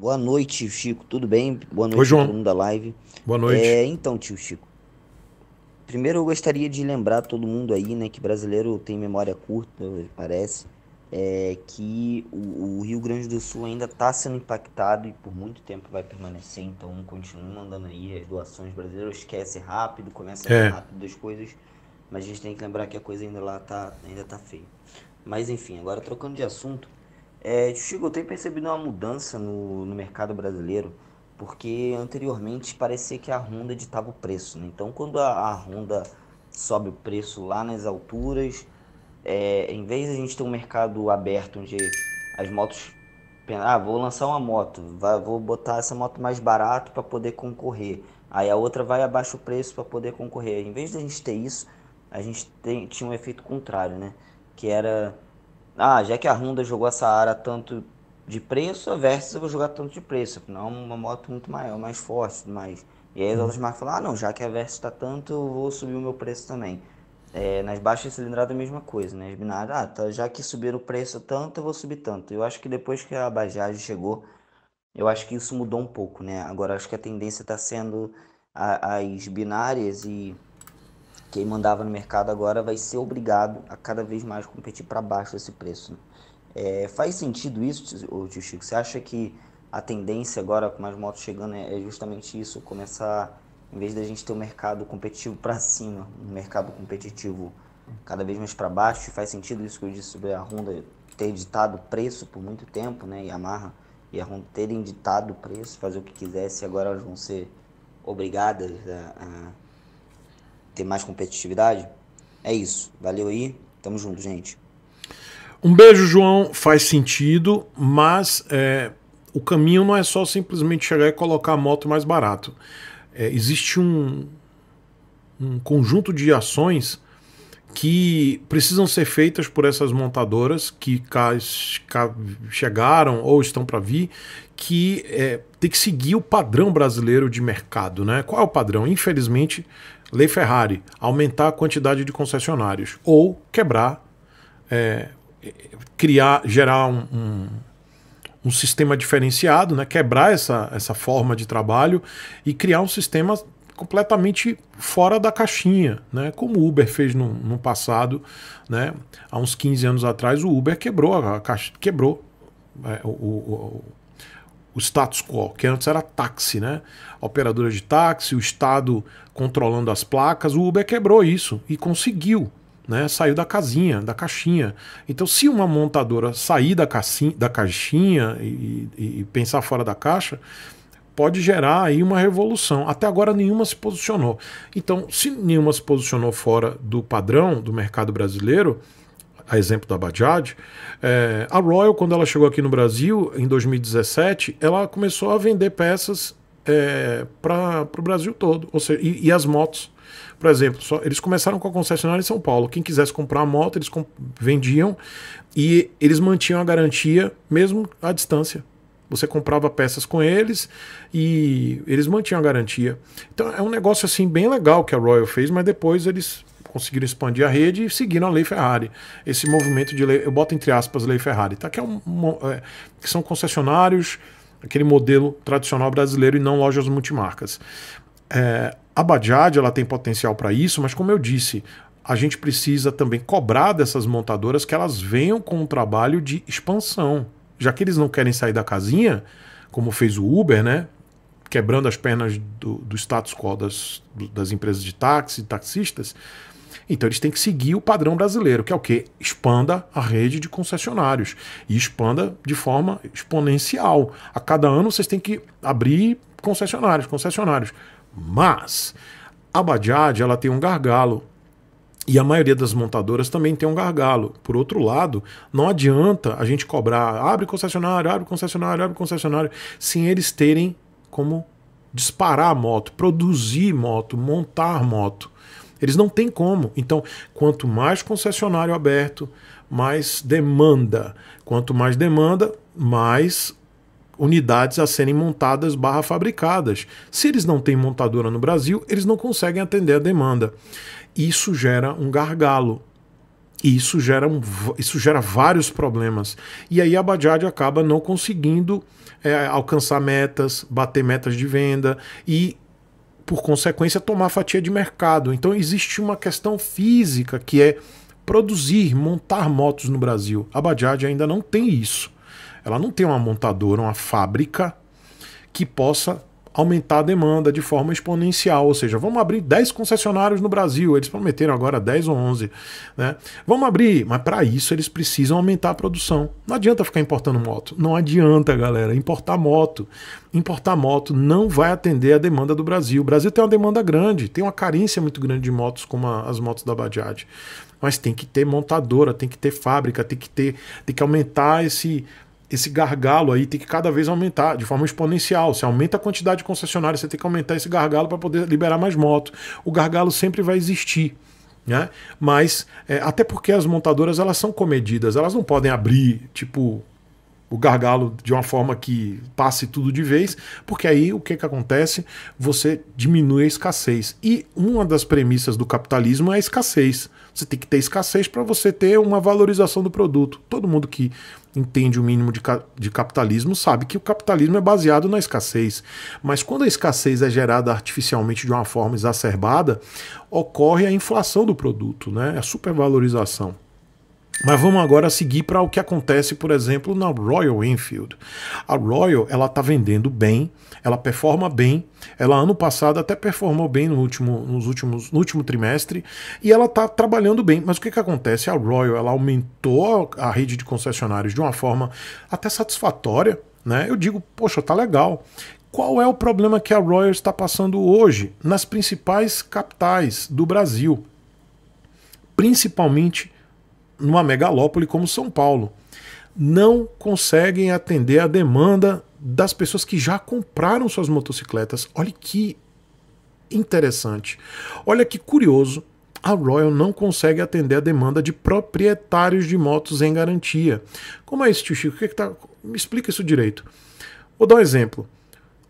Boa noite, tio Chico. Tudo bem? Boa noite, Oi, João. todo mundo da live. Boa noite. É, então, tio Chico. Primeiro eu gostaria de lembrar todo mundo aí, né, que brasileiro tem memória curta, parece, é, que o, o Rio Grande do Sul ainda está sendo impactado e por muito tempo vai permanecer. Então, continua mandando aí as doações brasileiras. Esquece rápido, começa é. rápido as coisas, mas a gente tem que lembrar que a coisa ainda lá tá, ainda tá feia. Mas enfim, agora trocando de assunto, é, Chico, eu tenho percebido uma mudança no, no mercado brasileiro, porque anteriormente parecia que a Honda ditava o preço. Né? Então, quando a, a Honda sobe o preço lá nas alturas, é, em vez de a gente ter um mercado aberto onde as motos ah, vou lançar uma moto, vou botar essa moto mais barato para poder concorrer. Aí a outra vai abaixo o preço para poder concorrer. Em vez de a gente ter isso, a gente tem, tinha um efeito contrário, né? Que era ah, já que a Honda jogou a Saara tanto de preço, a Versus eu vou jogar tanto de preço, não é uma moto muito maior, mais forte, mais... E aí as uhum. outras marcas falam, ah, não, já que a Versus está tanto, eu vou subir o meu preço também. É, nas baixas cilindradas é a mesma coisa, né? As binárias, ah, tá, já que subiram o preço tanto, eu vou subir tanto. Eu acho que depois que a Bajaj chegou, eu acho que isso mudou um pouco, né? Agora acho que a tendência está sendo a, as binárias e quem mandava no mercado agora vai ser obrigado a cada vez mais competir para baixo desse preço. Né? É, faz sentido isso, tio Chico? Você acha que a tendência agora, com mais motos chegando, é, é justamente isso? Começar, em vez da gente ter um mercado competitivo para cima, um mercado competitivo cada vez mais para baixo? Faz sentido isso que eu disse sobre a Honda ter ditado preço por muito tempo, né? E Yamaha e a Honda terem ditado preço, fazer o que quisesse, agora elas vão ser obrigadas a, a ter mais competitividade? É isso. Valeu aí. Tamo junto, gente. Um beijo, João. Faz sentido, mas é, o caminho não é só simplesmente chegar e colocar a moto mais barato. É, existe um, um conjunto de ações que precisam ser feitas por essas montadoras que chegaram ou estão para vir, que é, tem que seguir o padrão brasileiro de mercado. Né? Qual é o padrão? Infelizmente, lei Ferrari, aumentar a quantidade de concessionários ou quebrar, é, criar, gerar um, um, um, sistema diferenciado, né? quebrar essa, essa forma de trabalho e criar um sistema completamente fora da caixinha, né? como o Uber fez no, no passado, né? há uns 15 anos atrás, o Uber quebrou a caixa, quebrou é, o, o, o status quo, que antes era táxi, né? operadora de táxi, o Estado controlando as placas, o Uber quebrou isso e conseguiu. Né, saiu da casinha, da caixinha. Então, se uma montadora sair da, caixinha, da caixinha e, e, pensar fora da caixa, pode gerar aí uma revolução. Até agora nenhuma se posicionou. Então, se nenhuma se posicionou fora do padrão do mercado brasileiro, a exemplo da Bajaj, é, a Royal, quando ela chegou aqui no Brasil, em 2017, ela começou a vender peças é, para o Brasil todo, ou seja, e, e as motos. Por exemplo, só, eles começaram com a concessionária em São Paulo. Quem quisesse comprar a moto, eles vendiam e eles mantinham a garantia mesmo à distância. Você comprava peças com eles e eles mantinham a garantia. Então é um negócio assim bem legal que a Royal fez, mas depois eles conseguiram expandir a rede e seguiram a lei Ferrari. Esse movimento de lei, eu boto entre aspas lei Ferrari, tá? Que, é um, é, que são concessionários, aquele modelo tradicional brasileiro e não lojas multimarcas. É, a Bajaj ela tem potencial para isso, mas como eu disse, a gente precisa também cobrar dessas montadoras que elas venham com um trabalho de expansão. Já que eles não querem sair da casinha, como fez o Uber, né? Quebrando as pernas do, do status quo das, das empresas de táxi, taxistas, então eles têm que seguir o padrão brasileiro, que é o que? Expanda a rede de concessionários e expanda de forma exponencial. A cada ano vocês têm que abrir concessionários, concessionários. Mas a Bajaj ela tem um gargalo e a maioria das montadoras também tem um gargalo. Por outro lado, não adianta a gente cobrar, abre concessionário, abre concessionário, abre concessionário, sem eles terem como disparar a moto, produzir moto, montar moto. Eles não têm como. Então, quanto mais concessionário aberto, mais demanda. Quanto mais demanda, mais unidades a serem montadas barra fabricadas. Se eles não têm montadora no Brasil, eles não conseguem atender a demanda. Isso gera um gargalo. E isso gera, um, isso gera vários problemas. E aí a Bajaj acaba não conseguindo é, alcançar metas, bater metas de venda e por consequência, tomar fatia de mercado. Então existe uma questão física que é produzir, montar motos no Brasil. A Bajaj ainda não tem isso. Ela não tem uma montadora, uma fábrica que possa aumentar a demanda de forma exponencial, ou seja, vamos abrir 10 concessionários no Brasil, eles prometeram agora 10 ou 11, né? Vamos abrir, mas para isso eles precisam aumentar a produção. Não adianta ficar importando moto, não adianta, galera, importar moto. Importar moto não vai atender a demanda do Brasil. O Brasil tem uma demanda grande, tem uma carência muito grande de motos como as motos da Bajaj. Mas tem que ter montadora, tem que ter fábrica, tem que ter, tem que aumentar esse esse gargalo aí tem que cada vez aumentar de forma exponencial. Você aumenta a quantidade de concessionários, você tem que aumentar esse gargalo para poder liberar mais motos O gargalo sempre vai existir. Né? Mas, é, até porque as montadoras elas são comedidas, elas não podem abrir, tipo, o gargalo de uma forma que passe tudo de vez, porque aí o que, que acontece? Você diminui a escassez. E uma das premissas do capitalismo é a escassez. Você tem que ter escassez para você ter uma valorização do produto. Todo mundo que entende o mínimo de, ca de capitalismo sabe que o capitalismo é baseado na escassez. Mas quando a escassez é gerada artificialmente de uma forma exacerbada, ocorre a inflação do produto, né? a supervalorização. Mas vamos agora seguir para o que acontece, por exemplo, na Royal Enfield. A Royal ela está vendendo bem, ela performa bem. Ela ano passado até performou bem no último, nos últimos, no último trimestre e ela está trabalhando bem. Mas o que, que acontece? A Royal ela aumentou a rede de concessionários de uma forma até satisfatória. Né? Eu digo, poxa, tá legal. Qual é o problema que a Royal está passando hoje nas principais capitais do Brasil? Principalmente numa megalópole como São Paulo. Não conseguem atender a demanda das pessoas que já compraram suas motocicletas. Olha que interessante. Olha que curioso. A Royal não consegue atender a demanda de proprietários de motos em garantia. Como é isso, tio Chico? O que é que tá... Me explica isso direito. Vou dar um exemplo.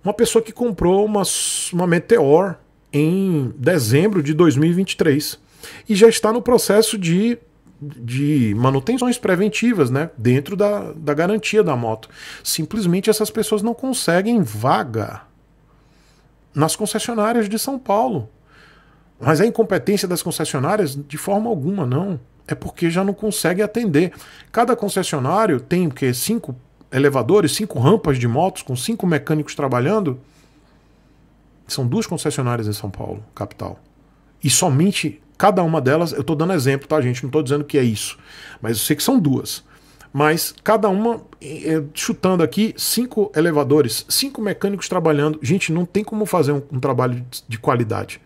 Uma pessoa que comprou uma, uma Meteor em dezembro de 2023 e já está no processo de de manutenções preventivas, né? Dentro da, da garantia da moto. Simplesmente essas pessoas não conseguem vaga nas concessionárias de São Paulo. Mas a incompetência das concessionárias, de forma alguma, não. É porque já não consegue atender. Cada concessionário tem o quê? Cinco elevadores, cinco rampas de motos, com cinco mecânicos trabalhando. São duas concessionárias em São Paulo, capital. E somente Cada uma delas, eu estou dando exemplo, tá, gente? Não estou dizendo que é isso. Mas eu sei que são duas. Mas cada uma, é, chutando aqui, cinco elevadores, cinco mecânicos trabalhando. Gente, não tem como fazer um, um trabalho de qualidade.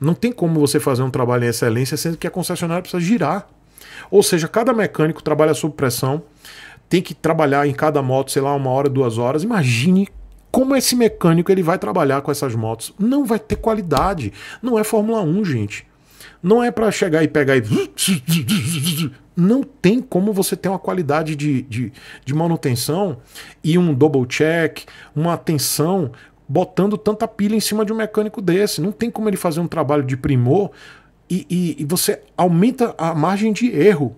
Não tem como você fazer um trabalho em excelência sendo que a concessionária precisa girar. Ou seja, cada mecânico trabalha sob pressão, tem que trabalhar em cada moto, sei lá, uma hora, duas horas. Imagine como esse mecânico ele vai trabalhar com essas motos. Não vai ter qualidade. Não é Fórmula 1, gente. Não é para chegar e pegar e. Não tem como você ter uma qualidade de, de, de manutenção e um double check, uma atenção, botando tanta pilha em cima de um mecânico desse. Não tem como ele fazer um trabalho de primor e, e, e você aumenta a margem de erro.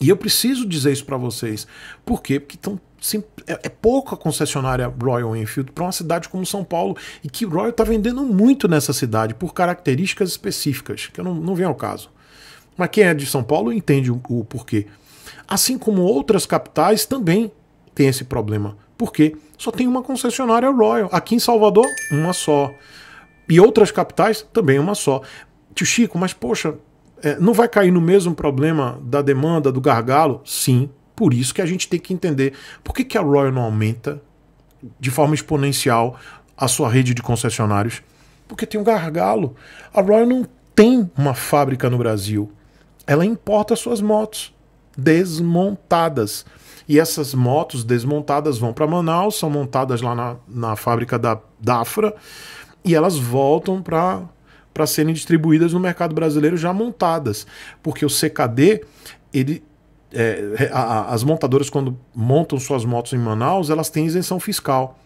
E eu preciso dizer isso para vocês. Por quê? Porque estão é, é pouco a concessionária Royal Enfield para uma cidade como São Paulo e que Royal está vendendo muito nessa cidade por características específicas, que eu não, não venho ao caso. Mas quem é de São Paulo entende o, o porquê. Assim como outras capitais também tem esse problema. Por quê? Só tem uma concessionária Royal. Aqui em Salvador, uma só. E outras capitais, também uma só. Tio Chico, mas poxa, é, não vai cair no mesmo problema da demanda, do gargalo? Sim, por isso que a gente tem que entender por que, que a Royal não aumenta de forma exponencial a sua rede de concessionários. Porque tem um gargalo. A Royal não tem uma fábrica no Brasil. Ela importa suas motos desmontadas. E essas motos desmontadas vão para Manaus, são montadas lá na, na fábrica da Dafra e elas voltam para para serem distribuídas no mercado brasileiro já montadas, porque o CKD ele é, a, a, as montadoras, quando montam suas motos em Manaus, elas têm isenção fiscal.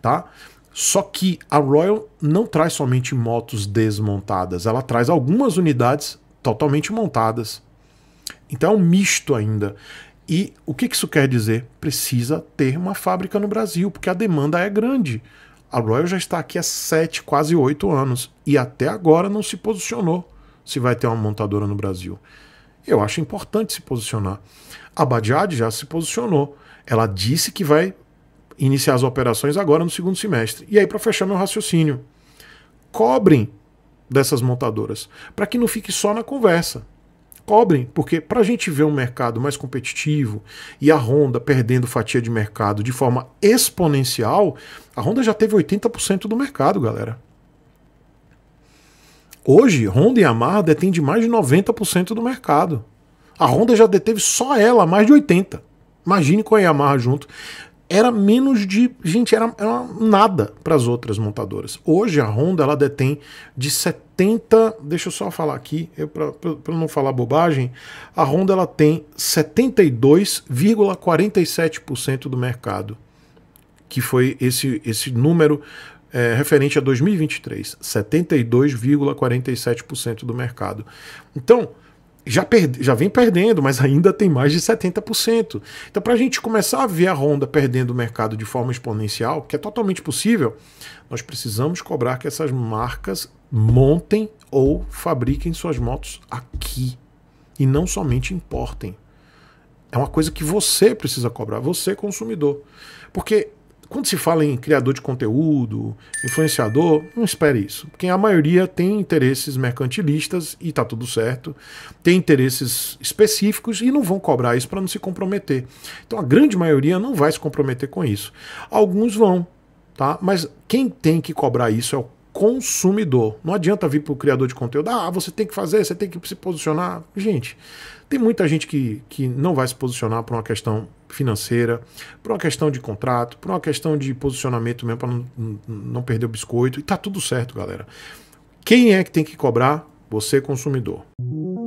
Tá? Só que a Royal não traz somente motos desmontadas, ela traz algumas unidades totalmente montadas. Então é um misto ainda. E o que isso quer dizer? Precisa ter uma fábrica no Brasil, porque a demanda é grande. A Royal já está aqui há sete, quase oito anos e até agora não se posicionou se vai ter uma montadora no Brasil eu acho importante se posicionar. A Badiad já se posicionou. Ela disse que vai iniciar as operações agora no segundo semestre. E aí, para fechar meu raciocínio, cobrem dessas montadoras, para que não fique só na conversa. Cobrem, porque para a gente ver um mercado mais competitivo e a Honda perdendo fatia de mercado de forma exponencial, a Honda já teve 80% do mercado, galera. Hoje, Honda e Yamaha detêm de mais de 90% do mercado. A Honda já deteve só ela mais de 80%. Imagine com a Yamaha junto. Era menos de. Gente, era, era nada para as outras montadoras. Hoje a Honda ela detém de 70. Deixa eu só falar aqui, para não falar bobagem. A Honda ela tem 72,47% do mercado que foi esse, esse número é, referente a 2023, 72,47% do mercado. Então, já, perde, já vem perdendo, mas ainda tem mais de 70%. Então, para a gente começar a ver a Honda perdendo o mercado de forma exponencial, que é totalmente possível, nós precisamos cobrar que essas marcas montem ou fabriquem suas motos aqui e não somente importem. É uma coisa que você precisa cobrar, você consumidor. Porque quando se fala em criador de conteúdo, influenciador, não espere isso. Porque a maioria tem interesses mercantilistas e está tudo certo, tem interesses específicos e não vão cobrar isso para não se comprometer. Então a grande maioria não vai se comprometer com isso. Alguns vão, tá? Mas quem tem que cobrar isso é o consumidor. Não adianta vir para o criador de conteúdo, ah, você tem que fazer, você tem que se posicionar. Gente, tem muita gente que, que não vai se posicionar por uma questão financeira, por uma questão de contrato, por uma questão de posicionamento mesmo, para não, não perder o biscoito. E tá tudo certo, galera. Quem é que tem que cobrar? Você, consumidor.